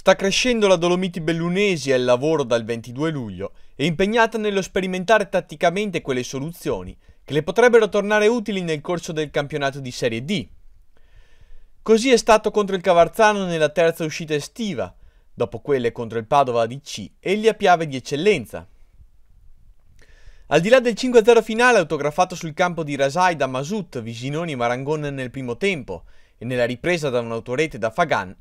Sta crescendo la Dolomiti Bellunesi al lavoro dal 22 luglio e impegnata nello sperimentare tatticamente quelle soluzioni che le potrebbero tornare utili nel corso del campionato di Serie D. Così è stato contro il Cavarzano nella terza uscita estiva, dopo quelle contro il Padova di C e il Piave di Eccellenza. Al di là del 5-0 finale autografato sul campo di Rasai da Masut, Visinoni e Marangon nel primo tempo e nella ripresa da un'autorete da Fagan,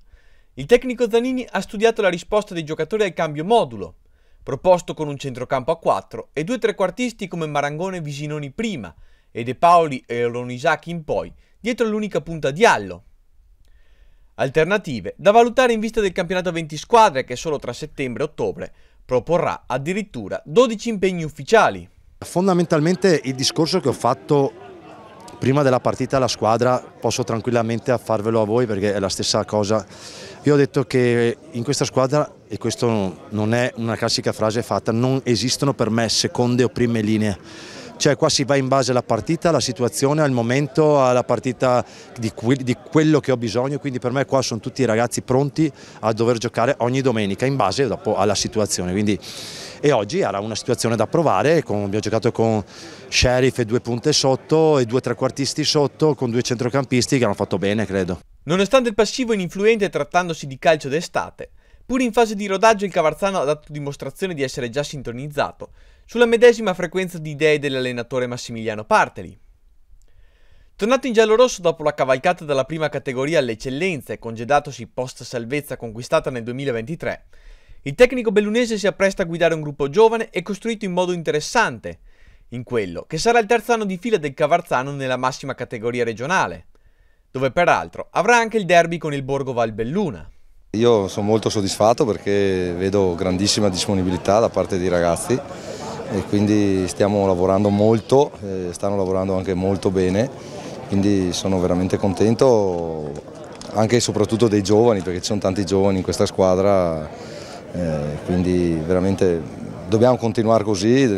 il tecnico Zanini ha studiato la risposta dei giocatori al cambio modulo, proposto con un centrocampo a 4 e due trequartisti come Marangone e Visinoni prima e De Paoli e Olonisaki in poi, dietro l'unica punta di Allo. Alternative da valutare in vista del campionato 20 squadre che solo tra settembre e ottobre proporrà addirittura 12 impegni ufficiali. Fondamentalmente il discorso che ho fatto prima della partita la squadra posso tranquillamente farvelo a voi perché è la stessa cosa. Io ho detto che in questa squadra, e questa non è una classica frase fatta, non esistono per me seconde o prime linee cioè qua si va in base alla partita, alla situazione, al momento, alla partita di, di, quello che ho bisogno, quindi per me qua sono tutti i ragazzi pronti a dover giocare ogni domenica in base alla situazione. Quindi, e oggi era una situazione da provare, con, abbiamo giocato con Sheriff e due punte sotto e due trequartisti sotto con due centrocampisti che hanno fatto bene credo. Nonostante il passivo ininfluente trattandosi di calcio d'estate, Pur in fase di rodaggio il Cavarzano ha dato dimostrazione di essere già sintonizzato, sulla medesima frequenza di idee dell'allenatore Massimiliano Parteli. Tornato in giallorosso dopo la cavalcata dalla prima categoria alle eccellenze e congedatosi post salvezza conquistata nel 2023, il tecnico bellunese si appresta a guidare un gruppo giovane e costruito in modo interessante, in quello che sarà il terzo anno di fila del Cavarzano nella massima categoria regionale, dove peraltro avrà anche il derby con il Borgo Valbelluna. Io sono molto soddisfatto perché vedo grandissima disponibilità da parte dei ragazzi e quindi stiamo lavorando molto, eh, stanno lavorando anche molto bene, quindi sono veramente contento anche e soprattutto dei giovani perché ci sono tanti giovani in questa squadra, eh, quindi veramente dobbiamo continuare così.